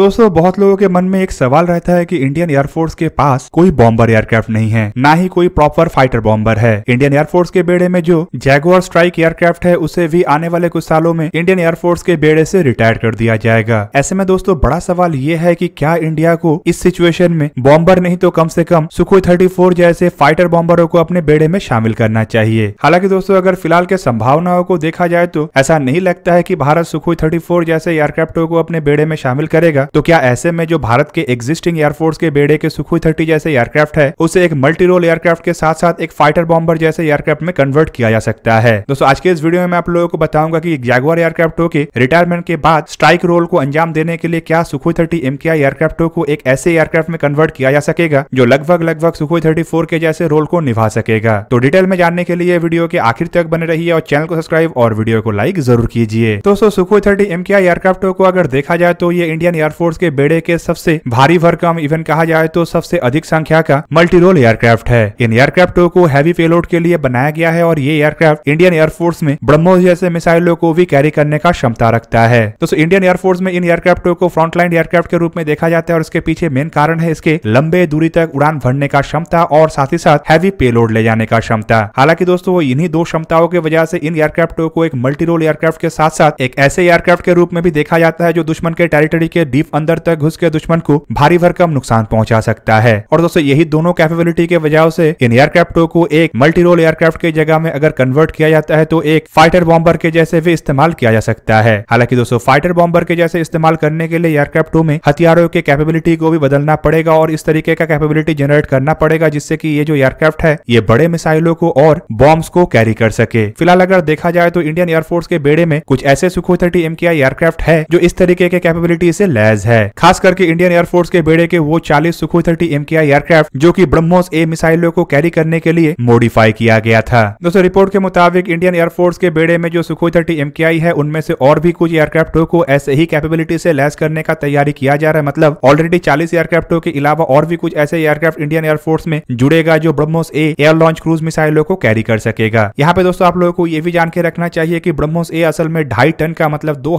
तो दोस्तों बहुत लोगों के मन में एक सवाल रहता है कि इंडियन एयरफोर्स के पास कोई बॉम्बर एयरक्राफ्ट नहीं है ना ही कोई प्रॉपर फाइटर बॉम्बर है इंडियन एयरफोर्स के बेड़े में जो जैगुआर स्ट्राइक एयरक्राफ्ट है उसे भी आने वाले कुछ सालों में इंडियन एयरफोर्स के बेड़े से रिटायर कर दिया जाएगा ऐसे में दोस्तों बड़ा सवाल ये है की क्या इंडिया को इस सिचुएशन में बॉम्बर नहीं तो कम से कम सुखोई थर्टी जैसे फाइटर बॉम्बरों को अपने बेड़े में शामिल करना चाहिए हालांकि दोस्तों अगर फिलहाल के संभावनाओं को देखा जाए तो ऐसा नहीं लगता है की भारत सुखोई थर्टी जैसे एयरक्राफ्टों को अपने बेड़े में शामिल करेगा तो क्या ऐसे में जो भारत के एग्जिस्टिंग एयरफोर्स के बेड़े के सुखोई थर्टी जैसे एयरक्राफ्ट है उसे एक मल्टी रोल एयरक्राफ्ट के साथ साथ एक फाइटर बॉम्बर जैसे एयरक्राफ्ट में कन्वर्ट किया जा सकता है दोस्तों आज के इस वीडियो में आप लोगों को बताऊंगा की जैगवार एयरक्राफ्टों के रिटायरमेंट के बाद स्ट्राइक रोल को अंजाम देने के लिए क्या सुखोई थर्टी एम एयरक्राफ्टों को एक ऐसे एयरक्राफ्ट में कन्वर्ट किया जा सकेगा जो लगभग लगभग सुखोई थर्टी के जैसे रोल को निभा सकेगा तो डिटेल में जानने के लिए वीडियो के आखिर तक बने रही और चैनल को सब्सक्राइब और वीडियो को लाइक जरूर कीजिए दोस्तों सुखोई थर्टी एम एयरक्राफ्टों को अगर देखा जाए तो ये इंडियन एयर एयरफोर्स के बेड़े के सबसे भारी भरकम इवन कहा जाए तो सबसे अधिक संख्या का मल्टी रोल एयरक्राफ्ट है इन एयरक्राफ्टों को हैवी पेलोड के लिए बनाया गया है और ये एयरक्राफ्ट इंडियन एयरफोर्स में ब्रह्मोस जैसे मिसाइलों को भी कैरी करने का क्षमता रखता है दोस्तों इंडियन एयरफोर्स में इन एयरक्राफ्टों को फ्रंटलाइन एयरक्राफ्ट के रूप में देखा जाता है और इसके पीछे मेन कारण है इसके लंबे दूरी तक उड़ान भरने का क्षमता और साथ ही साथ हैवी पेलोड ले जाने का क्षमता हालांकि दोस्तों इन्हीं दो क्षमताओं की वजह से इन एयरक्राफ्टों को एक मल्टी रोल एयरक्राफ्ट के साथ साथ एक ऐसे एयरक्राफ्ट के रूप में भी देखा जाता है जो दुश्मन के टेरिटरी के डी डीप अंदर तक घुस के दुश्मन को भारी भरकम नुकसान पहुंचा सकता है और दोस्तों यही दोनों कैपेबिलिटी के वजह से इन एयरक्राफ्टों को एक मल्टी रोल एयरक्राफ्ट की जगह में अगर कन्वर्ट किया जाता है तो एक फाइटर बॉम्बर के जैसे भी इस्तेमाल किया जा सकता है हालांकि दोस्तों फाइटर बॉम्बर के जैसे इस्तेमाल करने के लिए एयरक्राफ्टों में हथियारों के कैपेबिलिटी को भी बदलना पड़ेगा और इस तरीके का कैपेबिलिटी जनरेट करना पड़ेगा जिससे की ये जो एयरक्राफ्ट है ये बड़े मिसाइलों को और बॉम्ब को कैरी कर सके फिलहाल अगर देखा जाए तो इंडियन एयरफोर्स के बेड़े में कुछ ऐसे सुखो थर्टी एम एयरक्राफ्ट है जो इस तरीके के कैपेबिलिटी से लैस जायज है खास करके इंडियन एयरफोर्स के बेड़े के वो चालीस सुखो थर्टी एम के आई एयरक्राफ्ट जो की ब्रह्मोस ए मिसाइलों को कैरी करने के लिए मॉडिफाई किया गया था दोस्तों रिपोर्ट के मुताबिक इंडियन एयरफोर्स के बेड़े में जो सुखोई थर्टी एम के आई है उनमें से और भी कुछ एयरक्राफ्टों को ऐसे ही कैपेबिलिटी से लैस करने का तैयारी किया जा रहा है मतलब ऑलरेडी चालीस एयरक्राफ्टों के अलावा और भी कुछ ऐसे एयरक्राफ्ट इंडियन एयरफोर्स में जुड़ेगा जो BrahMos a air launch cruise मिसाइलों को कैरी कर सकेगा यहाँ पे दोस्तों आप लोगों को ये भी जान के रखना चाहिए की ब्रह्मोस ए असल में ढाई टन का मतलब दो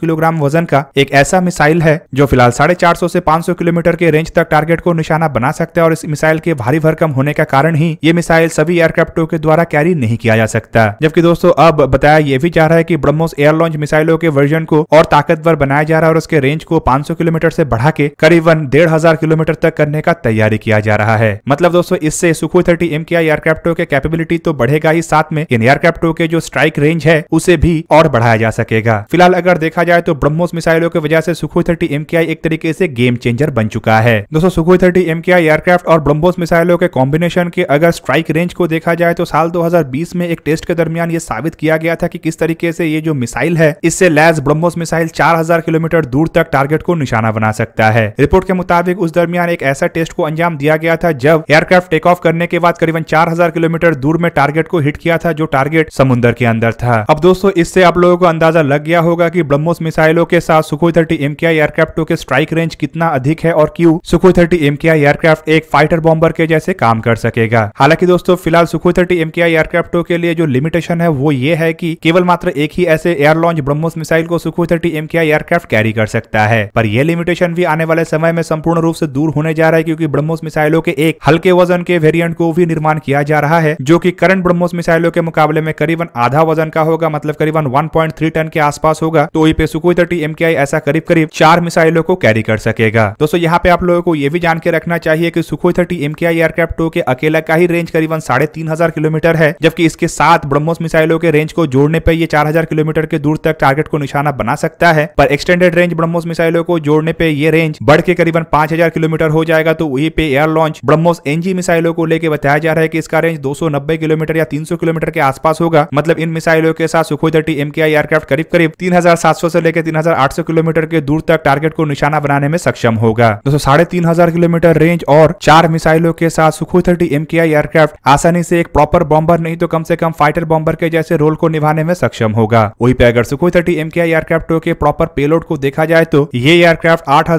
किलोग्राम वजन का एक ऐसा मिसाइल मिसाइल है जो फिलहाल साढ़े चार सौ ऐसी पांच सौ किलोमीटर के रेंज तक टारगेट को निशाना बना सकता है और इस मिसाइल के भारी भरकम होने का कारण ही ये मिसाइल सभी एयरक्राफ्टों के द्वारा कैरी नहीं किया जा सकता जबकि दोस्तों अब बताया ये भी जा रहा है की ब्रह्मोस एयर लॉन्च मिसाइलों के वर्जन को और ताकतवर बनाया जा रहा है और उसके रेंज को पांच किलोमीटर ऐसी बढ़ा के करीबन डेढ़ हजार किलोमीटर तक करने का तैयारी किया जा रहा है मतलब दोस्तों इससे सुखो थर्टी एम के एयरक्राफ्टों के कैपेबिलिटी तो बढ़ेगा ही साथ में इन एयरक्राफ्टों के जो स्ट्राइक रेंज है उसे भी और बढ़ाया जा सकेगा फिलहाल अगर देखा जाए तो ब्रह्मोस मिसाइलों की वजह से सुखो थर्टी एम एक तरीके से गेम चेंजर बन चुका है दोस्तों सुखोई थर्टी एम एयरक्राफ्ट और ब्रम्बोस मिसाइलों के कॉम्बिनेशन के अगर स्ट्राइक रेंज को देखा जाए तो साल 2020 में एक टेस्ट के दरमियान ये साबित किया गया था कि किस तरीके से ये जो मिसाइल है इससे लैस ब्रम्बोस मिसाइल चार किलोमीटर दूर तक टारगेट को निशाना बना सकता है रिपोर्ट के मुताबिक उस दरमियान एक ऐसा टेस्ट को अंजाम दिया गया था जब एयरक्राफ्ट टेक ऑफ करने के बाद करीबन चार किलोमीटर दूर में टारगेट को हिट किया था जो टारगेट समुद्र के अंदर था अब दोस्तों इससे आप लोगों को अंदाजा लग गया होगा की ब्रह्मोस मिसाइलों के साथ Sukhoi thirty M aircraft two के स्ट्राइक रेंज कितना अधिक है और क्यूँ सुखो थर्टी एम एयरक्राफ्ट एक फाइटर बॉम्बर के जैसे काम कर सकेगा हालांकि दोस्तों फिलहाल सुखो थर्टी एम एयरक्राफ्ट टू के लिए जो लिमिटेशन है वो ये है की केवल मात्र एक ही ऐसे एयर लॉन्च ब्रह्मोस मिसाइल को सुखो थर्टी एम एयरक्राफ्ट कैरी कर सकता है पर यह लिमिटेशन भी आने वाले समय में संपूर्ण रूप से दूर होने जा रहा है क्योंकि ब्रह्मोस मिसाइलों के एक हल्के वजन के वेरिएंट को भी निर्माण किया जा रहा है जो कि करंट ब्रह्मोस मिसाइलों के मुकाबले में करीबन आधा वजन का होगा मतलब करीबन 1.3 टन के आसपास होगा तो पे सुखोई थर्टी एम ऐसा करीब करीब चार मिसाइलों को कैरी कर सकेगा दोस्तों यहाँ पे आप लोगों को यह भी जान के रखना चाहिए की Sukhoi thirty M aircraft two के अकेला का ही रेंज करीबन साढ़े किलोमीटर है जबकि इसके साथ ब्रह्मोस मिसाइलों के रेंज को जोड़ने पर यह चार किलोमीटर के दूर तक टारगेट को निशाना बना सकता है पर एक्सटेंडेड रेंज ब्रह्मोस मिसाइलों को जोड़ने पर यह रेंज बढ़ के करीबन हजार किलोमीटर हो जाएगा तो वहीं पे एयर लॉन्च ब्रह्मोस एनजी मिसाइलों को लेकर बताया जा रहा है कि इसका रेंज 290 किलोमीटर या 300 किलोमीटर के आसपास होगा मतलब इन मिसाइलों के साथ सुखोई थर्टी एम के आई एयरक्राफ्ट करीब करीब सौ से लेकर सौ किलोमीटर के दूर तक तक टारगेट को निशाना बनाने में सक्षम होगा दोस्तों साढ़े तीन हजार किलोमीटर रेंज और चार मिसाइलों के साथ सुखो थर्टी एम एयरक्राफ्ट आसानी से एक प्रॉपर बॉम्बर नहीं तो कम से कम फाइटर बॉम्बर के जैसे रोल को निभाने में सक्षम होगा वही पे अगर सुखो थर्टी एम एयरक्राफ्ट के प्रॉपर पेलोड को देखा जाए तो ये एयरक्राफ्ट आठ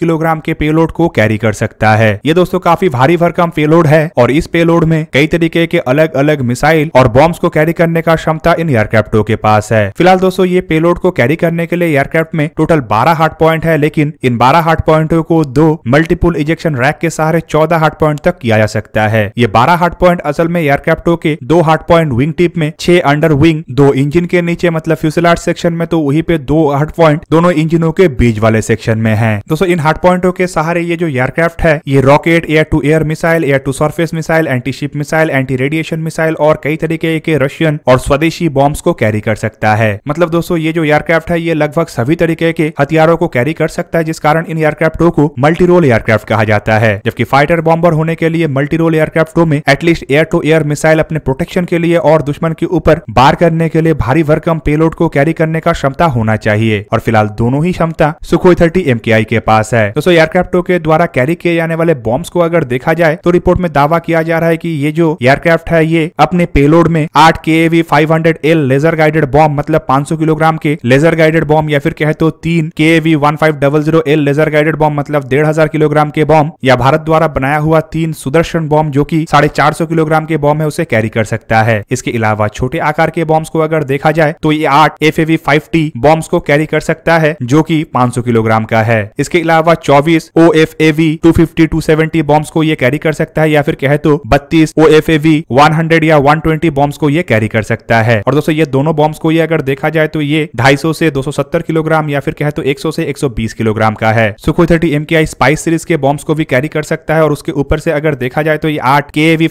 किलोग्राम के पेलोड को कैरी कर सकता है ये दोस्तों काफी भारी भरकम पेलोड है और इस पेलोड में कई तरीके के अलग अलग मिसाइल और बॉम्ब को कैरी करने का क्षमता इन एयरक्राफ्टों के पास है फिलहाल दोस्तों ये पेलोड को कैरी करने के लिए एयरक्राफ्ट में टोटल बारह बारह हार्ट पॉइंट है लेकिन इन बारह हार्ट पॉइंटों को दो मल्टीपुल इजेक्शन रैक के सहारे चौदह हार्ट पॉइंट तक किया जा सकता है ये बारह हार्ट पॉइंट असल में एयरक्राफ्टो के दो हार्ट पॉइंट विंग टिप में छह अंडर विंग दो इंजिन के नीचे मतलब फ्यूसलार्ट सेक्शन में तो वही पे दो हार्ट पॉइंट दोनों इंजिनों के बीच वाले सेक्शन में है दोस्तों इन हार्ट पॉइंटों के सहारे ये जो एयरक्राफ्ट है ये rocket air to air missile air to surface missile anti ship missile anti radiation missile और कई तरीके के रशियन और स्वदेशी बॉम्ब को कैरी कर सकता है मतलब दोस्तों ये जो एयरक्राफ्ट है ये लगभग सभी तरीके के हथियारों को कैरी कर सकता है जिस कारण इन एयरक्राफ्टों को मल्टी रोल एयरक्राफ्ट कहा जाता है जबकि फाइटर बॉम्बर होने के लिए मल्टी रोल एयरक्राफ्टों में at least air to air missile अपने प्रोटेक्शन के लिए और दुश्मन के ऊपर बार करने के लिए भारी भरकम पेलोड को कैरी करने का क्षमता होना चाहिए और फिलहाल दोनों ही क्षमता सुखोई थर्टी एम के पास है दोस्तों एयरक्राफ्टों के द्वारा कैरी किए जाने वाले बॉम्ब को अगर देखा जाए तो रिपोर्ट में दावा किया जा रहा है की ये जो एयरक्राफ्ट है ये अपने पेलोड में आठ के AV five hundred L laser guided bomb मतलब पांच किलोग्राम के लेजर गाइडेड बॉम्ब या फिर कहे तो तीन के V one five double zero L laser guided bomb मतलब डेढ़ हजार किलोग्राम के बॉम्ब या भारत द्वारा बनाया हुआ तीन सुदर्शन बॉम्ब जो की साढ़े चार सौ किलोग्राम के बॉम्ब है उसे कैरी कर सकता है इसके अलावा छोटे आकार के बॉम्ब को अगर देखा जाए तो ये आठ F AV five T bomb को कैरी कर सकता है जो की पांच सौ किलोग्राम का है इसके अलावा चौबीस O F AV two fifty two seventy bomb को ये कैरी कर सकता है या फिर कहे तो बत्तीस O F AV one hundred या वन ट्वेंटी बॉम्ब को ये कैरी कर सकता है और दोस्तों ये दोनों बॉम्ब को ये अगर देखा जाए तो ये ढाई सौ से दो सौ सत्तर किलोग्राम या फिर कहे तो 100 से 120 किलोग्राम का है Sukhoi thirty M spice series के बॉम्ब को भी कैरी कर सकता है और उसके ऊपर से अगर देखा जाए तो ये आठ के वी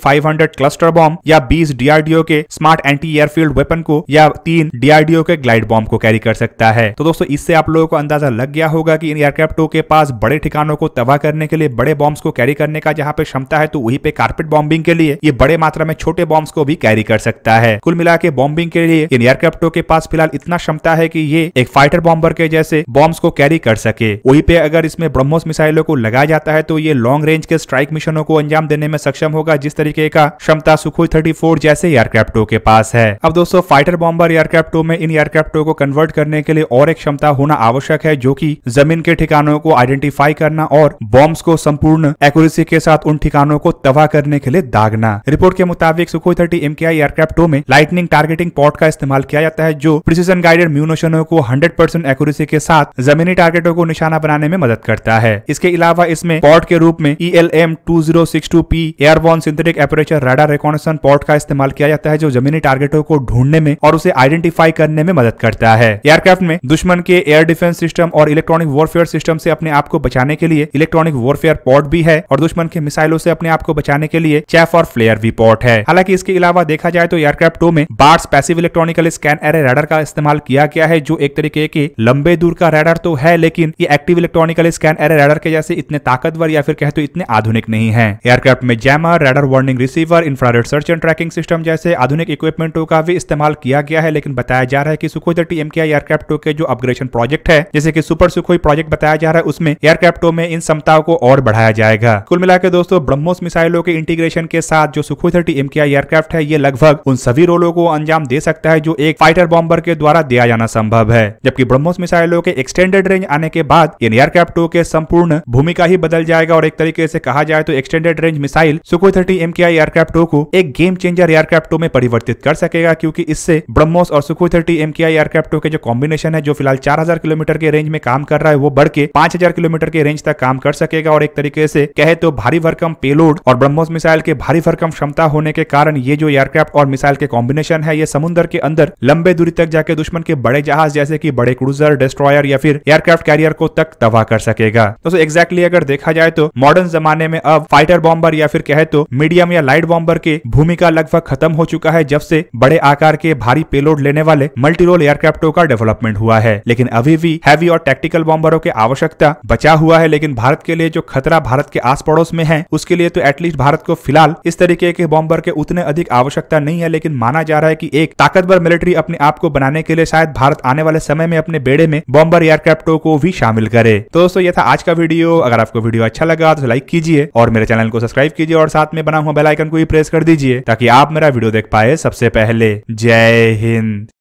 क्लस्टर बॉम्ब या बीस डीआरडीओ के स्मार्ट एंटी एयरफील्ड वेपन को या तीन डीआरडीओ के ग्लाइड बॉम्ब को कैरी कर सकता है तो दोस्तों इससे आप लोगों को अंदाजा लग गया होगा कि इन एयरक्राफ्टों के पास बड़े ठिकानों को तबाह करने के लिए बड़े बॉम्ब को कैरी करने का जहाँ पे क्षमता है तो वहीं पे कार्पेट बॉम्बिंग के लिए ये बड़े मात्रा में छोटे बॉम्ब्स को भी कैरी कर सकता है कुल मिला के बॉम्बिंग के लिए इन एयरक्राफ्टों के पास फिलहाल इतना क्षमता है की ये एक फाइटर बॉम्बर के जैसे बॉम्ब बॉम्ब को कैरी कर सके वही पे अगर इसमें ब्रह्मोस मिसाइलों को लगाया जाता है तो ये लॉन्ग रेंज के स्ट्राइक मिशनों को अंजाम देने में सक्षम होगा जिस तरीके का क्षमता सुखोई थर्टी जैसे एयरक्राफ्टो के पास है अब दोस्तों फाइटर बॉम्बर एयरक्राफ्टों में इन एयरक्राफ्टो को कन्वर्ट करने के लिए और एक क्षमता होना आवश्यक है जो की जमीन के ठिकानों को आइडेंटिफाई करना और बॉम्ब को संपूर्ण एक्यूरेसी के साथ उन ठिकानों को तबाह करने के लिए दागना रिपोर्ट के मुताबिक सुखोई थर्टी एम एयरक्राफ्टो में लाइटनिंग टारगेटिंग पॉट का इस्तेमाल किया जाता है जो प्रिसीजन गाइडेड म्यूनोशनों को 100 परसेंट एक्यूरेसी के साथ जमीनी टारगेटों को निशाना बनाने में मदद करता है इसके अलावा इसमें पॉट के रूप में E L M two zero six two P airborne synthetic aperture radar reconnaissance pod का इस्तेमाल किया जाता है जो जमीनी टारगेटों को ढूंढने में और उसे आइडेंटिफाई करने में मदद करता है एयरक्राफ्ट में दुश्मन के एयर डिफेंस सिस्टम और इलेक्ट्रॉनिक वॉरफेयर सिस्टम से अपने आप को बचाने के लिए इलेक्ट्रॉनिक वॉरफेयर पॉट भी है और दुश्मन के मिसाइलों से अपने आप को बचाने के लिए चैफ और फ्लेयर भी पॉट है हालांकि इसके अलावा देखा जाए तो एयरक्राफ्ट टू में Bars passive electronical scan array radar का इस्तेमाल किया गया है जो एक तरीके के लंबे दूर का रेडर रैडर तो है लेकिन ये active electronical scan array radar के जैसे इतने ताकतवर या फिर कहते तो इतने आधुनिक नहीं है एयरक्राफ्ट में jammer radar warning receiver infrared search and tracking system जैसे आधुनिक इक्विपमेंटों का भी इस्तेमाल किया गया है लेकिन बताया जा रहा है की सुखोई थर्टी एम एयरक्राफ्ट के जो अपग्रेशन प्रोजेक्ट है जैसे की सुपर सुखोई प्रोजेक्ट बताया जा रहा है उसमें एयरक्राफ्टों में इन क्षमताओं को और बढ़ाया जाएगा कुल मिला दोस्तों ब्रह्मोस मिसाइलों के इंटीग्रेशन के साथ जो सुखोई थर्टी एम एयरक्राफ्ट है ये लगभग उन सभी रोलों को अंजाम दे सकता है जो एक फाइटर बॉम्बर के द्वारा दिया जाना संभव है जबकि ब्रह्मोस मिसाइलों के एक्स्ट्रा एक्सटेंडेड रेंज आने के बाद इन एयरक्राफ्ट टू के संपूर्ण भूमिका ही बदल जाएगा और एक तरीके से कहा जाए तो extended range missile Sukhoi thirty M aircraft two को एक गेम चेंजर एयरक्राफ्ट टू में परिवर्तित कर सकेगा क्योंकि इससे ब्रह्मोस और सुखो थर्टी एम एयरक्राफ्ट टू के जो कॉम्बिनेशन है जो फिलहाल चार किलोमीटर के रेंज में काम कर रहा है वो बढ़ के पांच किलोमीटर के रेंज तक काम कर सकेगा और एक तरीके से कहे तो भारी भरकम पेलोड और ब्रह्मोस मिसाइल के भारी भरकम क्षमता होने के कारण ये जो एयरक्राफ्ट और मिसाइल के कॉम्बिनेशन है ये समुद्र के अंदर लंबे दूरी तक जाके दुश्मन के बड़े जहाज जैसे की बड़े क्रूजर डिस्ट्रॉयर या फिर फिर एयरक्राफ्ट कैरियर को तक तबाह कर सकेगा दोस्तों एग्जैक्टली अगर देखा जाए तो मॉडर्न जमाने में अब फाइटर बॉम्बर या फिर कहे तो मीडियम या लाइट बॉम्बर की भूमिका लगभग खत्म हो चुका है जब से बड़े आकार के भारी पेलोड लेने वाले मल्टी रोल एयरक्राफ्टों का डेवलपमेंट हुआ है लेकिन अभी भी हैवी और टैक्टिकल बॉम्बरों की आवश्यकता बचा हुआ है लेकिन भारत के लिए जो खतरा भारत के आस पड़ोस में है उसके लिए तो एटलीस्ट भारत को फिलहाल इस तरीके के बॉम्बर के उतने अधिक आवश्यकता नहीं है लेकिन माना जा रहा है की एक ताकतवर मिलिट्री अपने आप को बनाने के लिए शायद भारत आने वाले समय में अपने बेड़े में बॉम्बर सारे को भी शामिल करे तो दोस्तों ये था आज का वीडियो अगर आपको वीडियो अच्छा लगा तो लाइक कीजिए और मेरे चैनल को सब्सक्राइब कीजिए और साथ में बना हुआ बेलाइकन को भी प्रेस कर दीजिए ताकि आप मेरा वीडियो देख पाए सबसे पहले जय हिंद